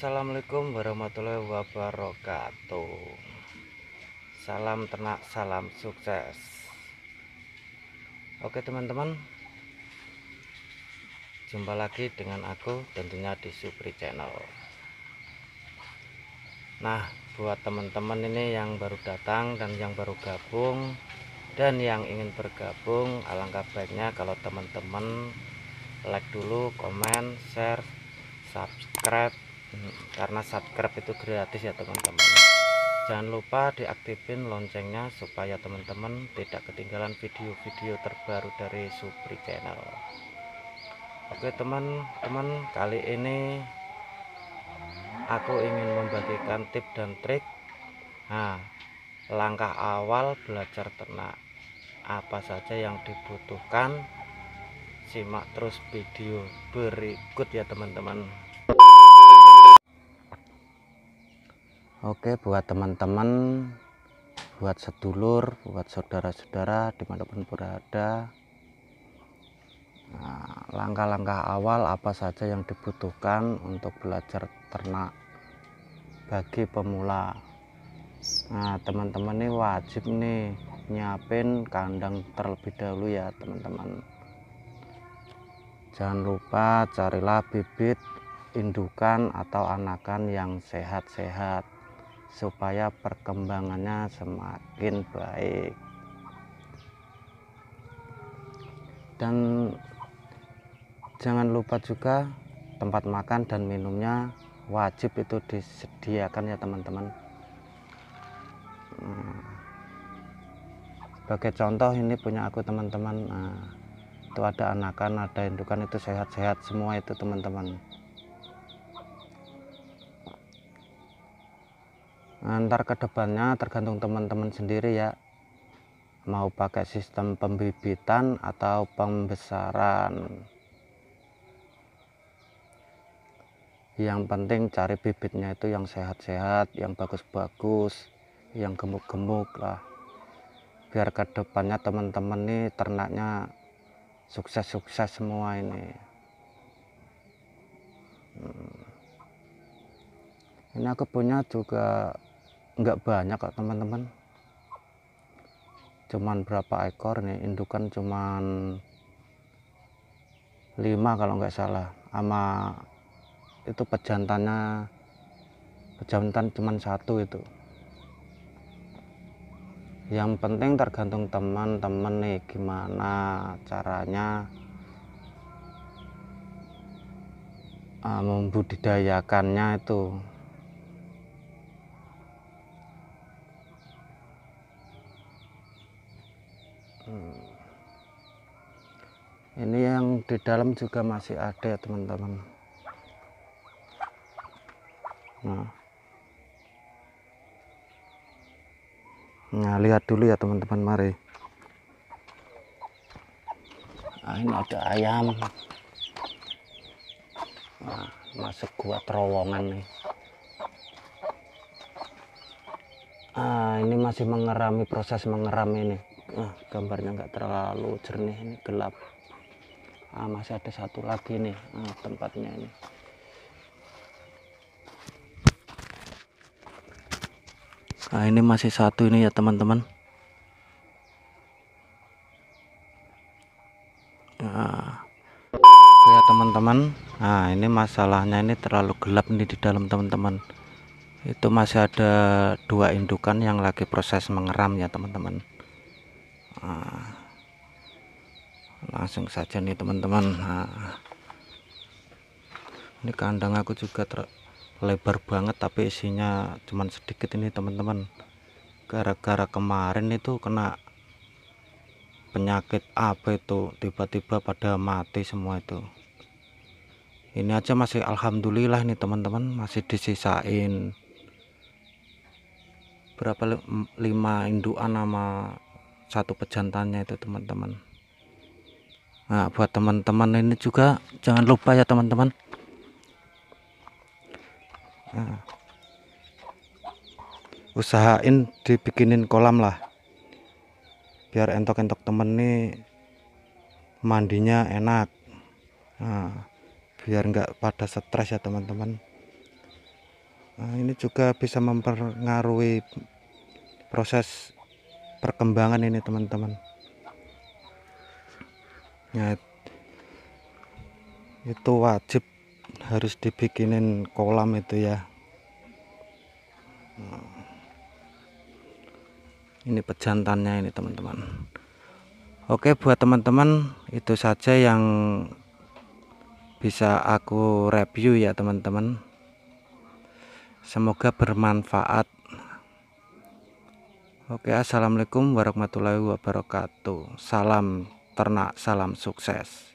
Assalamualaikum warahmatullahi wabarakatuh Salam ternak, salam sukses Oke teman-teman Jumpa lagi dengan aku tentunya di Supri Channel Nah buat teman-teman ini yang baru datang dan yang baru gabung Dan yang ingin bergabung alangkah baiknya kalau teman-teman Like dulu, komen, share, subscribe hmm, Karena subscribe itu gratis ya teman-teman jangan lupa diaktifin loncengnya supaya teman-teman tidak ketinggalan video-video terbaru dari Supri Channel oke teman-teman kali ini aku ingin membagikan tip dan trik nah langkah awal belajar ternak apa saja yang dibutuhkan simak terus video berikut ya teman-teman Oke buat teman-teman buat sedulur buat saudara-saudara dimanapun berada nah, langkah-langkah awal apa saja yang dibutuhkan untuk belajar ternak bagi pemula nah teman-teman ini wajib nih nyiapin kandang terlebih dahulu ya teman-teman jangan lupa carilah bibit indukan atau anakan yang sehat-sehat supaya perkembangannya semakin baik dan jangan lupa juga tempat makan dan minumnya wajib itu disediakan ya teman-teman nah, sebagai contoh ini punya aku teman-teman nah, itu ada anakan ada indukan itu sehat-sehat semua itu teman-teman ntar ke depannya tergantung teman-teman sendiri ya mau pakai sistem pembibitan atau pembesaran yang penting cari bibitnya itu yang sehat-sehat yang bagus-bagus yang gemuk-gemuk lah biar kedepannya teman-teman nih ternaknya sukses-sukses semua ini hmm. ini aku punya juga enggak banyak kok teman-teman cuman berapa ekor nih indukan cuman lima kalau nggak salah sama itu pejantannya pejantan cuman satu itu yang penting tergantung teman-teman nih gimana caranya ah, membudidayakannya itu Hmm. Ini yang di dalam juga masih ada ya teman-teman. Nah. Nah, lihat dulu ya teman-teman, mari. Nah, ini ada ayam. Nah, masuk gua terowongan nih. Nah, ini masih mengerami proses mengerami ini nah gambarnya nggak terlalu jernih ini gelap ah, masih ada satu lagi nih ah, tempatnya ini nah ini masih satu ini ya teman-teman nah oke ya teman-teman nah ini masalahnya ini terlalu gelap nih di dalam teman-teman itu masih ada dua indukan yang lagi proses mengeram ya teman-teman Ah. langsung saja nih teman-teman nah, ini kandang aku juga lebar banget tapi isinya cuman sedikit ini teman-teman gara-gara kemarin itu kena penyakit apa itu tiba-tiba pada mati semua itu ini aja masih alhamdulillah nih teman-teman masih disisain berapa lima induan sama satu pejantannya itu teman-teman nah buat teman-teman ini juga jangan lupa ya teman-teman nah, usahain dibikinin kolam lah biar entok-entok temen ini mandinya enak nah, biar nggak pada stres ya teman-teman nah, ini juga bisa mempengaruhi proses perkembangan ini teman-teman ya, itu wajib harus dibikinin kolam itu ya hmm. ini pejantannya ini teman-teman oke buat teman-teman itu saja yang bisa aku review ya teman-teman semoga bermanfaat Oke, assalamualaikum warahmatullahi wabarakatuh. Salam ternak, salam sukses.